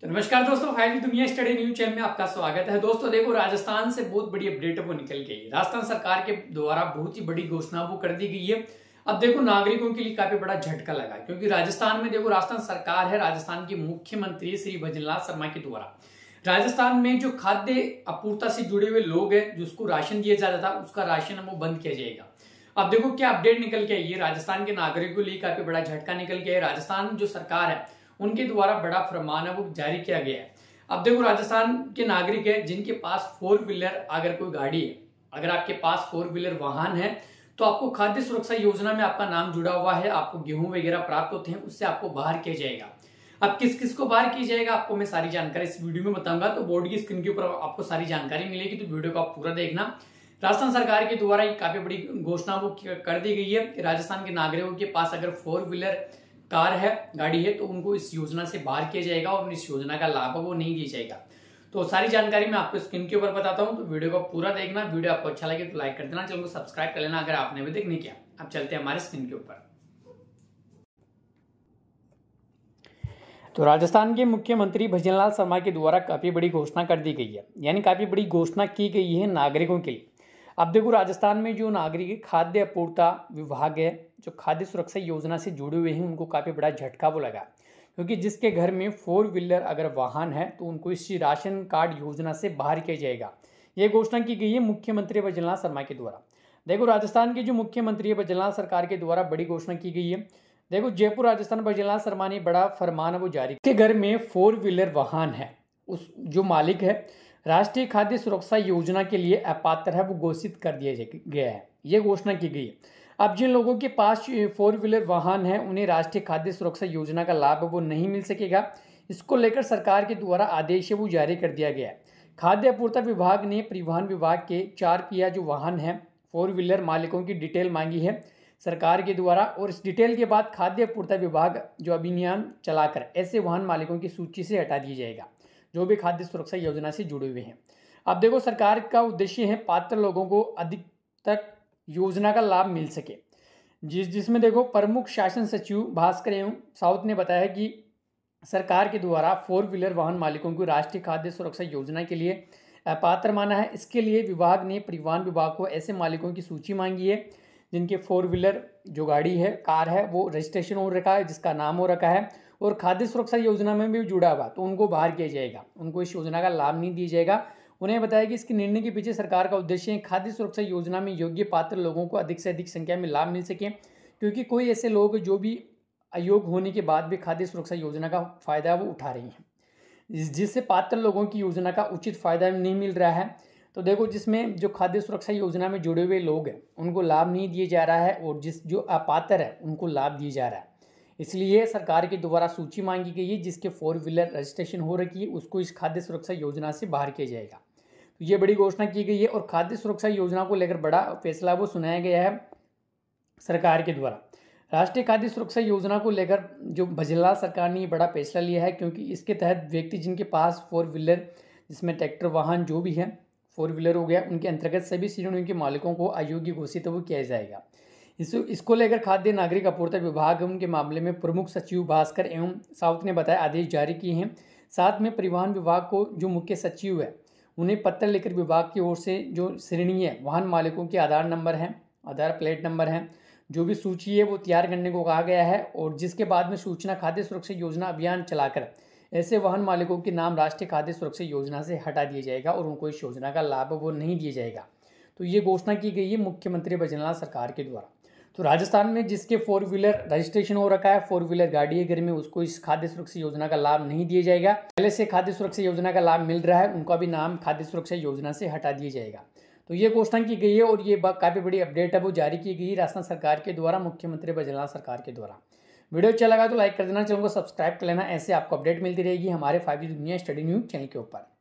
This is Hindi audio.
तो नमस्कार दोस्तों फाइनली दुनिया स्टडी न्यूज चैनल में आपका स्वागत है दोस्तों देखो राजस्थान से बहुत बड़ी अपडेट वो निकल गई राजस्थान सरकार के द्वारा बहुत ही बड़ी घोषणा वो कर दी गई है अब देखो नागरिकों के लिए काफी बड़ा झटका लगा क्योंकि राजस्थान में देखो राजस्थान सरकार है राजस्थान की मुख्यमंत्री श्री भजनलाल शर्मा के द्वारा राजस्थान में जो खाद्य आपूर्ता से जुड़े हुए लोग हैं जिसको राशन दिया जाता था उसका राशन वो बंद किया जाएगा अब देखो क्या अपडेट निकल के ये राजस्थान के नागरिकों के लिए काफी बड़ा झटका निकल गया है राजस्थान जो सरकार है उनके द्वारा बड़ा फरमान है वो जारी किया गया है अब देखो राजस्थान के नागरिक है जिनके पास फोर व्हीलर अगर कोई गाड़ी है अगर आपके पास फोर व्हीलर वाहन है तो आपको खाद्य सुरक्षा योजना में आपका नाम जुड़ा हुआ है आपको गेहूं वगैरह प्राप्त होते हैं उससे आपको बाहर किया जाएगा अब किस किस को बाहर किया जाएगा आपको मैं सारी जानकारी इस वीडियो में बताऊंगा तो बोर्ड की स्क्रीन के ऊपर आपको सारी जानकारी मिलेगी तो वीडियो को आप पूरा देखना राजस्थान सरकार के द्वारा काफी बड़ी घोषणा वो कर दी गई है कि राजस्थान के नागरिकों के पास अगर फोर व्हीलर कार है गाड़ी है तो उनको इस योजना से बाहर किया जाएगा और इस योजना का लाभ वो नहीं दिया जाएगा तो सारी जानकारी मैं आपको स्क्रीन के ऊपर बताता हूँ तो वीडियो को पूरा देखना वीडियो आपको अच्छा लगे तो लाइक कर देना चैनल को सब्सक्राइब कर लेना अगर आपने अभी देखने नहीं किया अब चलते हैं हमारे स्क्रीन के ऊपर तो राजस्थान के मुख्यमंत्री भजनलाल शर्मा के द्वारा काफ़ी बड़ी घोषणा कर दी गई है यानी काफ़ी बड़ी घोषणा की गई है नागरिकों के लिए अब देखो राजस्थान में जो नागरिक खाद्य आपूर्ता विभाग है जो खाद्य सुरक्षा योजना से जुड़े हुए हैं उनको काफ़ी बड़ा झटका वो लगा क्योंकि जिसके घर में फोर व्हीलर अगर वाहन है तो उनको इस राशन कार्ड योजना से बाहर किया जाएगा ये घोषणा की गई है मुख्यमंत्री वजलनाथ शर्मा के द्वारा देखो राजस्थान के जो मुख्यमंत्री है वजलनाथ सरकार के द्वारा बड़ी घोषणा की गई है देखो जयपुर राजस्थान वजलनाथ शर्मा ने बड़ा फरमान वो जारी के घर में फोर व्हीलर वाहन है उस जो मालिक है राष्ट्रीय खाद्य सुरक्षा योजना के लिए अपात्र है वो घोषित कर दिया गया है ये घोषणा की गई है अब जिन लोगों के पास फोर व्हीलर वाहन है उन्हें राष्ट्रीय खाद्य सुरक्षा योजना का लाभ वो नहीं मिल सकेगा इसको लेकर सरकार के द्वारा आदेश है वो जारी कर दिया गया है खाद्य आपूर्ति विभाग ने परिवहन विभाग के चार पिया जो वाहन हैं फोर व्हीलर मालिकों की डिटेल मांगी है सरकार के द्वारा और इस डिटेल के बाद खाद्य आपूर्ति विभाग जो अभियान चलाकर ऐसे वाहन मालिकों की सूची से हटा दिया जाएगा जो भी खाद्य सुरक्षा योजना से जुड़े हुए हैं अब देखो सरकार का उद्देश्य है पात्र लोगों को अधिक तक योजना का लाभ मिल सके जिस जिसमें देखो प्रमुख शासन सचिव भास्कर एवं साउथ ने बताया कि सरकार के द्वारा फोर व्हीलर वाहन मालिकों को राष्ट्रीय खाद्य सुरक्षा योजना के लिए पात्र माना है इसके लिए विभाग ने परिवहन विभाग को ऐसे मालिकों की सूची मांगी है जिनके फोर व्हीलर जो गाड़ी है कार है वो रजिस्ट्रेशन हो रखा है जिसका नाम हो रखा है और खाद्य सुरक्षा योजना में भी जुड़ा हुआ तो उनको बाहर किया जाएगा उनको इस योजना का लाभ नहीं दिया जाएगा उन्हें बताया कि इसके निर्णय के पीछे सरकार का उद्देश्य है खाद्य सुरक्षा योजना में योग्य पात्र लोगों को अधिक से अधिक संख्या में लाभ मिल सके क्योंकि कोई ऐसे लोग जो भी अयोग्य होने के बाद भी खाद्य सुरक्षा योजना का फायदा वो उठा रही हैं जिससे पात्र लोगों की योजना का उचित फायदा नहीं मिल रहा है तो देखो जिसमें जो खाद्य सुरक्षा योजना में जुड़े हुए लोग हैं उनको लाभ नहीं दिए जा रहा है और जिस जो अपात्र है उनको लाभ दिया जा रहा है इसलिए सरकार के द्वारा सूची मांगी गई है जिसके फोर व्हीलर रजिस्ट्रेशन हो रखी है उसको इस खाद्य सुरक्षा योजना से बाहर किया जाएगा तो ये बड़ी घोषणा की गई है और खाद्य सुरक्षा योजना को लेकर बड़ा फैसला वो सुनाया गया है सरकार के द्वारा राष्ट्रीय खाद्य सुरक्षा योजना को लेकर जो भजला सरकार ने बड़ा फैसला लिया है क्योंकि इसके तहत व्यक्ति जिनके पास फोर व्हीलर जिसमें ट्रैक्टर वाहन जो भी है फोर व्हीलर हो गया उनके अंतर्गत सभी श्रेणियों के मालिकों को अयोग्य घोषित वो किया जाएगा इस इसको लेकर खाद्य नागरिक आपूर्ति विभाग के मामले में प्रमुख सचिव भास्कर एवं साउथ ने बताया आदेश जारी किए हैं साथ में परिवहन विभाग को जो मुख्य सचिव है उन्हें पत्र लेकर विभाग की ओर से जो श्रेणी है वाहन मालिकों के आधार नंबर हैं आधार प्लेट नंबर हैं जो भी सूची है वो तैयार करने को कहा गया है और जिसके बाद में सूचना खाद्य सुरक्षा योजना अभियान चलाकर ऐसे वाहन मालिकों के नाम राष्ट्रीय खाद्य सुरक्षा योजना से हटा दिया जाएगा और उनको इस योजना का लाभ वो नहीं दिया जाएगा तो ये घोषणा की गई है मुख्यमंत्री भजनलाल सरकार के द्वारा तो राजस्थान में जिसके फोर व्हीलर रजिस्ट्रेशन हो रखा है फोर व्हीलर गाड़ी है घर में उसको इस खाद्य सुरक्षा योजना का लाभ नहीं दिया जाएगा पहले से खाद्य सुरक्षा योजना का लाभ मिल रहा है उनका भी नाम खाद्य सुरक्षा योजना से हटा दिया जाएगा तो ये घोषणा की गई है और ये काफ़ी बड़ी अपडेट है वो जारी की गई राजस्थान सरकार के द्वारा मुख्यमंत्री भजनलाल सरकार के द्वारा वीडियो अच्छा लगा तो लाइक कर देना चैनल को सब्सक्राइब कर लेना ऐसे आपको अपडेट मिलती रहेगी हमारे फाइव दुनिया स्टडी न्यूज चैनल के ऊपर